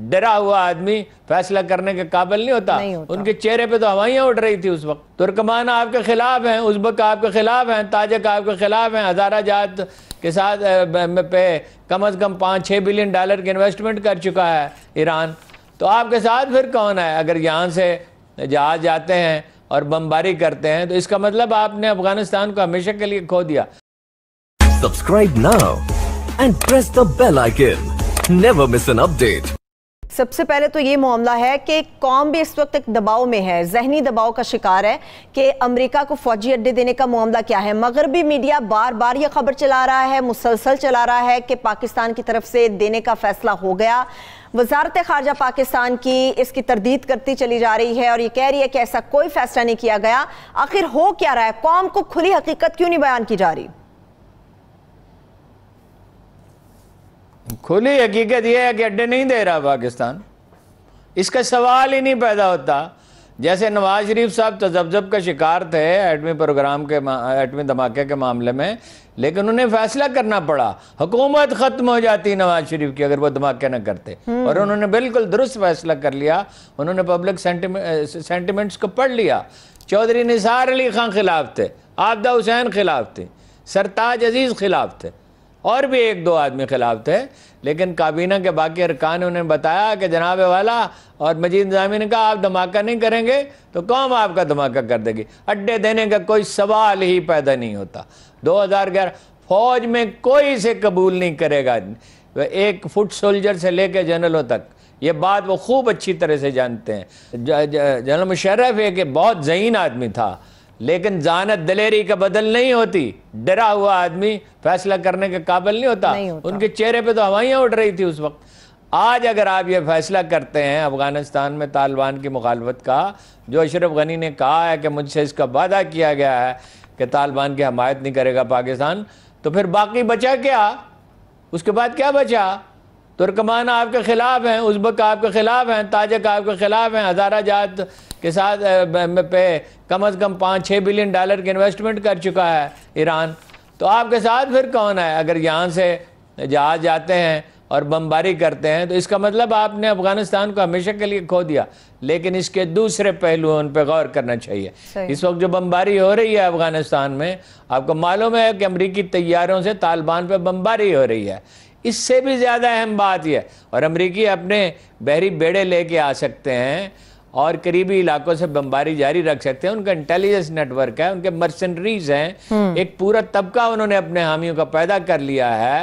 डरा हुआ आदमी फैसला करने के काबिल नहीं होता, नहीं होता। उनके चेहरे पे तो हवाइयाँ उड़ रही थी उस वक्त तुर्कमान आपके खिलाफ हैं उज्बक आपके खिलाफ हैं ताजक आपके खिलाफ हैं हजारा जात के साथ पे कम अज कम पाँच छः बिलियन डॉलर की इन्वेस्टमेंट कर चुका है ईरान तो आपके साथ फिर कौन है अगर यहाँ से जहाज जाते हैं और बमबारी करते हैं तो इसका मतलब आपने अफगानिस्तान को हमेशा के लिए खो दिया सब्सक्राइब ना and press the bell icon never miss an update सबसे पहले तो ये मामला है कि कौम भी इस वक्त एक दबाव में है जहनी दबाव का शिकार है कि अमेरिका को फौजी अड्डे देने का मामला क्या है मगरबी मीडिया बार बार ये खबर चला रहा है मुसलसल चला रहा है कि पाकिस्तान की तरफ से देने का फैसला हो गया वजारत खारजा पाकिस्तान की इसकी तरदीद करती चली जा रही है और ये कह रही है कि ऐसा कोई फैसला नहीं किया गया आखिर हो क्या रहा है कौम को खुली हकीकत क्यों नहीं बयान की जा रही खुली हकीकत यह है कि अड्डे नहीं दे रहा पाकिस्तान इसका सवाल ही नहीं पैदा होता जैसे नवाज शरीफ साहब तजब्जब तो का शिकार थे एटमी प्रोग्राम के एटमी धमाके के मामले में लेकिन उन्हें फैसला करना पड़ा हुकूमत ख़त्म हो जाती नवाज शरीफ की अगर वो धमाके ना करते हम्म। और उन्होंने बिल्कुल दुरुस्त फैसला कर लिया उन्होंने पब्लिक सेंटिमेंट्स को पढ़ लिया चौधरी निसार अली खां खिलाफ थे आबदा हुसैन खिलाफ थे सरताज अजीज़ खिलाफ थे और भी एक दो आदमी खिलाफ थे लेकिन काबीना के बाकी अरकान उन्होंने बताया कि जनाब वाला और मजीद जामी ने कहा आप धमाका नहीं करेंगे तो कौम आपका धमाका कर देगी अड्डे देने का कोई सवाल ही पैदा नहीं होता दो हज़ार ग्यारह फौज में कोई इसे कबूल नहीं करेगा एक फुट सोल्जर से लेकर जनरलों तक ये बात वो खूब अच्छी तरह से जानते हैं जनरल मुशर्रफ एक बहुत जहीन आदमी था लेकिन जानत दलेरी का बदल नहीं होती डरा हुआ आदमी फैसला करने के काबिल नहीं होता, नहीं होता। उनके चेहरे पे तो हवाइयाँ उड़ रही थी उस वक्त आज अगर आप ये फैसला करते हैं अफगानिस्तान में तालिबान की मुखालफत का जो अशरफ गनी ने कहा है कि मुझसे इसका वादा किया गया है कि तालिबान की हमायत नहीं करेगा पाकिस्तान तो फिर बाकी बचा क्या उसके बाद क्या बचा तुर्कमान आपके ख़िलाफ़ हैं उज़्बक आपके ख़िलाफ़ हैं ताजक आपके ख़िलाफ़ हैं हज़ारा जात के साथ पे कम अज़ कम पाँच छः बिलियन डॉलर के इन्वेस्टमेंट कर चुका है ईरान तो आपके साथ फिर कौन है अगर यहाँ से जहाज जाते हैं और बमबारी करते हैं तो इसका मतलब आपने अफगानिस्तान को हमेशा के लिए खो दिया लेकिन इसके दूसरे पहलू उन पर गौर करना चाहिए इस वक्त जो बमबारी हो रही है अफगानिस्तान में आपको मालूम है कि अमरीकी तैयारों से तालिबान पर बमबारी हो रही है इससे भी ज़्यादा अहम बात यह और अमरीकी अपने बहरी बेड़े लेके आ सकते हैं और करीबी इलाकों से बमबारी जारी रख सकते हैं उनका इंटेलिजेंस नेटवर्क है उनके मर्सनरीज हैं हम्म। एक पूरा तबका उन्होंने अपने हामियों का पैदा कर लिया है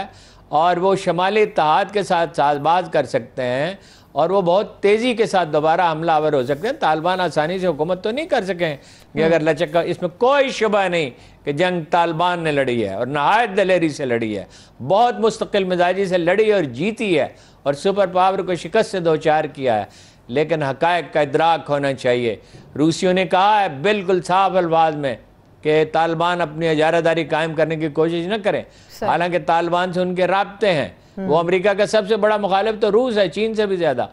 और वो शमाली तहत के साथ साजबाज कर सकते हैं और वो बहुत तेज़ी के साथ दोबारा हमलावर हो सकते हैं तालिबान आसानी से हुकूमत तो नहीं कर सके कि अगर हम्म। लचक इसमें कोई शुबा नहीं कि जंग तालिबान ने लड़ी है और नहायत दलेरी से लड़ी है बहुत मुस्तकिल मिजाजी से लड़ी और जीती है और सुपर पावर को शिकस्त से दो चार किया है लेकिन हकायक का इदराक होना चाहिए रूसियों ने कहा है बिल्कुल साफ अल्फाज में कि तालिबान अपनी इजारादारी कायम करने की कोशिश न करें हालांकि तालिबान से उनके रबते हैं हम्म। वो अमेरिका का सबसे बड़ा मुखालिफ तो रूस है चीन से भी ज़्यादा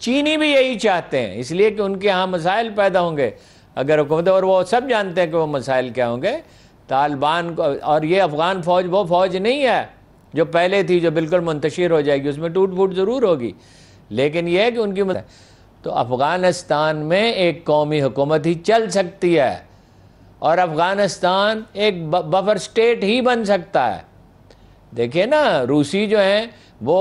चीनी भी यही चाहते हैं इसलिए कि उनके यहाँ मसाइल पैदा होंगे अगर हुकूमत और वो सब जानते हैं कि वो मसाइल क्या होंगे तालिबान को और ये अफ़गान फ़ौज वो फ़ौज नहीं है जो पहले थी जो बिल्कुल मुंतशिर हो जाएगी उसमें टूट फूट ज़रूर होगी लेकिन यह है कि उनकी मत... तो अफ़गानिस्तान में एक कौमी हुकूमत ही चल सकती है और अफ़गानिस्तान एक बफर स्टेट ही बन सकता है देखिए ना रूसी जो है वो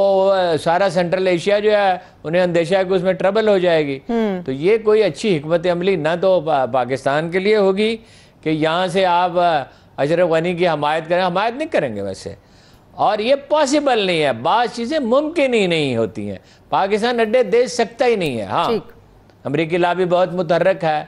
सारा सेंट्रल एशिया जो है उन्हें अंदेशा है कि उसमें ट्रबल हो जाएगी हम्म। तो ये कोई अच्छी हमत अमली ना तो पाकिस्तान के लिए होगी कि यहाँ से आप अशरफ गनी की हमायत करें हमायत नहीं करेंगे वैसे और ये पॉसिबल नहीं है बात चीज़ें मुमकिन ही नहीं होती हैं पाकिस्तान अड्डे दे सकता ही नहीं है हाँ अमरीकी लाभी बहुत मुतरक है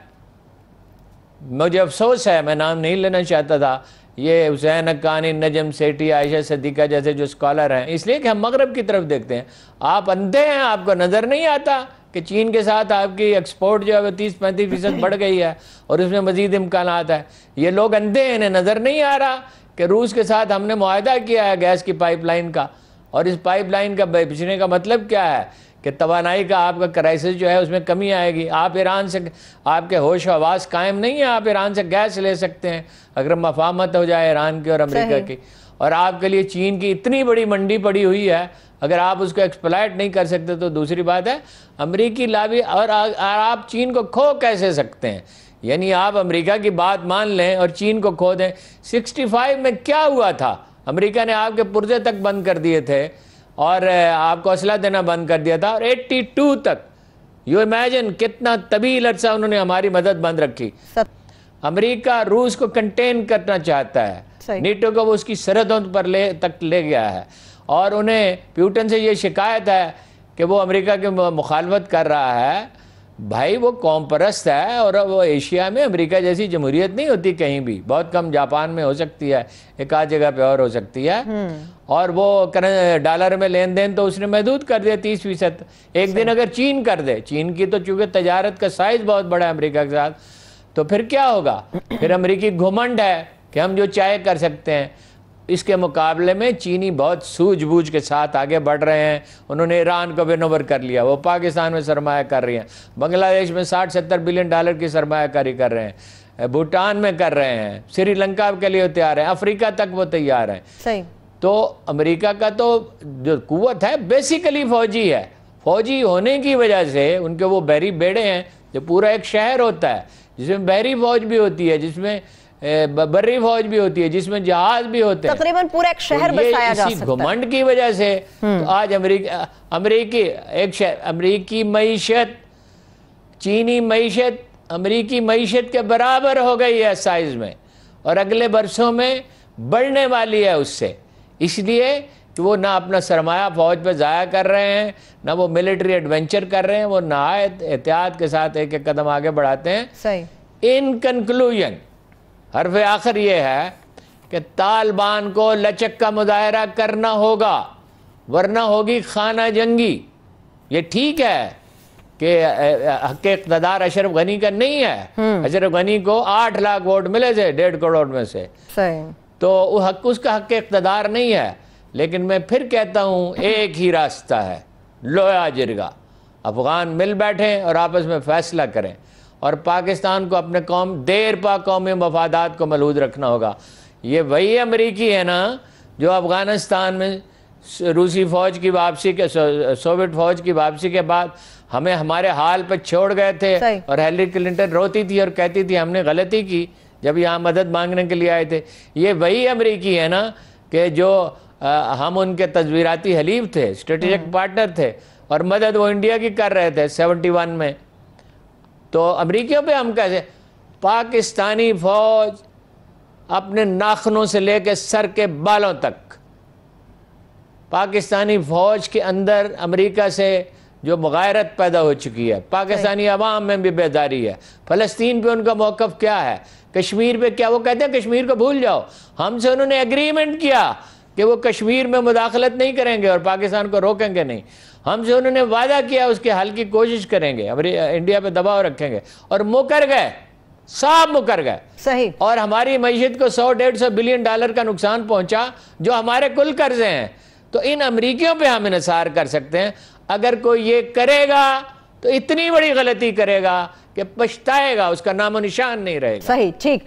मुझे अफसोस है मैं नाम नहीं लेना चाहता था ये हुसैन अक्कानी नजम सेठी आयशा सदीका जैसे जो स्कॉलर हैं इसलिए कि हम मगरब की तरफ देखते हैं आप अंधे हैं आपको नज़र नहीं आता कि चीन के साथ आपकी एक्सपोर्ट जो है वो तीस पैंतीस फीसद बढ़ गई है और उसमें मजीद इम्कान है ये लोग अंधे हैं इन्हें नज़र नहीं आ रहा कि रूस के साथ हमने माहदा किया है गैस की पाइपलाइन का और इस पाइपलाइन का बेचने का मतलब क्या है कि तोानाई का आपका क्राइसिस जो है उसमें कमी आएगी आप ईरान से आपके होश आवाज़ कायम नहीं है आप ईरान से गैस ले सकते हैं अगर मफामत हो जाए ईरान की और अमेरिका की और आपके लिए चीन की इतनी बड़ी मंडी पड़ी हुई है अगर आप उसको एक्सप्लाइट नहीं कर सकते तो दूसरी बात है अमरीकी लाभी और, आप चीन को खो कैसे सकते हैं यानी आप अमरीका की बात मान लें और चीन को खो दें सिक्सटी में क्या हुआ था अमरीका ने आपके पुर्जे तक बंद कर दिए थे और आपको असला देना बंद कर दिया था और 82 तक यू इमेजिन कितना तबील अर्सा उन्होंने हमारी मदद बंद रखी अमेरिका रूस को कंटेन करना चाहता है नीटो को वो उसकी सरहदों पर ले तक ले गया है और उन्हें प्यूटन से ये शिकायत है कि वो अमेरिका की मुखालमत कर रहा है भाई वो कौम परस्त है और वो एशिया में अमेरिका जैसी जमहूरियत नहीं होती कहीं भी बहुत कम जापान में हो सकती है एक आध जगह पे और हो सकती है हम्म। और वो कर डॉलर में लेन देन तो उसने महदूद कर दिया तीस फीसद एक दिन अगर चीन कर दे चीन की तो चूंकि तजारत का साइज बहुत बड़ा है अमरीका के साथ तो फिर क्या होगा फिर अमरीकी घुमंड है कि हम जो चाय कर सकते हैं इसके मुकाबले में चीनी बहुत सूझबूझ के साथ आगे बढ़ रहे हैं उन्होंने ईरान को बेनोबर कर लिया वो पाकिस्तान में सरमाया कर रही हैं बांग्लादेश में साठ सत्तर बिलियन डॉलर की सरमायाकारी कर रहे हैं भूटान में कर रहे हैं श्रीलंका के लिए तैयार हैं अफ्रीका तक वो तैयार हैं सही तो अमरीका का तो जो कुत है बेसिकली फौजी है फौजी होने की वजह से उनके वो बहरी बेड़े हैं जो पूरा एक शहर होता है जिसमें बहरी फौज भी होती है जिसमें बर्री फौज भी होती है जिसमें जहाज भी होते हैं तकरीबन पूरा एक तो शहर तो बसाया जा सकता घमंड की वजह से हम्म। तो आज अमेरिका अमरीकी एक शहर अमरीकी मीशत चीनी मीशत अमरीकी मीशत के बराबर हो गई है साइज में और अगले बरसों में बढ़ने वाली है उससे इसलिए कि वो ना अपना सरमाया फौज पर ज़ाया कर रहे हैं ना वो मिलिट्री एडवेंचर कर रहे हैं वो नहायत एहतियात के साथ एक एक कदम आगे बढ़ाते हैं सही इन कंक्लूजन हरफ आखिर यह है कि तालिबान को लचक का मुजाहरा करना होगा वरना होगी खाना जंगी ये ठीक है कि हक इकतदार अशरफ गनी का नहीं है हम्म। अशरफ गनी को आठ लाख वोट मिले थे डेढ़ करोड़ में से तो वो हक उसका हक इकतदार नहीं है लेकिन मैं फिर कहता हूँ एक ही रास्ता है लोया जिरगा अफगान मिल बैठें और आपस में फैसला करें और पाकिस्तान को अपने कौम देर पा कौमी मफादात को मलूद रखना होगा ये वही अमरीकी है ना जो अफ़गानिस्तान में रूसी फ़ौज की वापसी के सोवियत फ़ौज की वापसी के बाद हमें हमारे हाल पर छोड़ गए थे और हेलरी क्लिंटन रोती थी और कहती थी हमने गलती की जब यहाँ मदद मांगने के लिए आए थे ये वही अमरीकी है ना कि जो आ, हम उनके तस्वीराती हलीफ थे स्ट्रेटेजिक हम्म। पार्टनर थे और मदद वो इंडिया की कर रहे थे सेवेंटी वन में तो अमरीकियों पे हम कैसे पाकिस्तानी फौज अपने नाखनों से लेकर सर के बालों तक पाकिस्तानी फौज के अंदर अमेरिका से जो बगारत पैदा हो चुकी है पाकिस्तानी आवाम में भी बेदारी है फ़लस्तीन पे उनका मौक़ क्या है कश्मीर पे क्या वो कहते हैं कश्मीर को भूल जाओ हमसे उन्होंने एग्रीमेंट किया कि वो कश्मीर में मुदाखलत नहीं करेंगे और पाकिस्तान को रोकेंगे नहीं हमसे उन्होंने वादा किया उसके हल की कोशिश करेंगे इंडिया पे दबाव रखेंगे और मुकर गए साफ मुकर गए सही और हमारी मैशत को सौ डेढ़ सौ बिलियन डॉलर का नुकसान पहुंचा जो हमारे कुल कर्जे हैं तो इन अमरीकियों पे हम इसार कर सकते हैं अगर कोई ये करेगा तो इतनी बड़ी गलती करेगा कि पछताएगा उसका नामो निशान नहीं रहेगा सही ठीक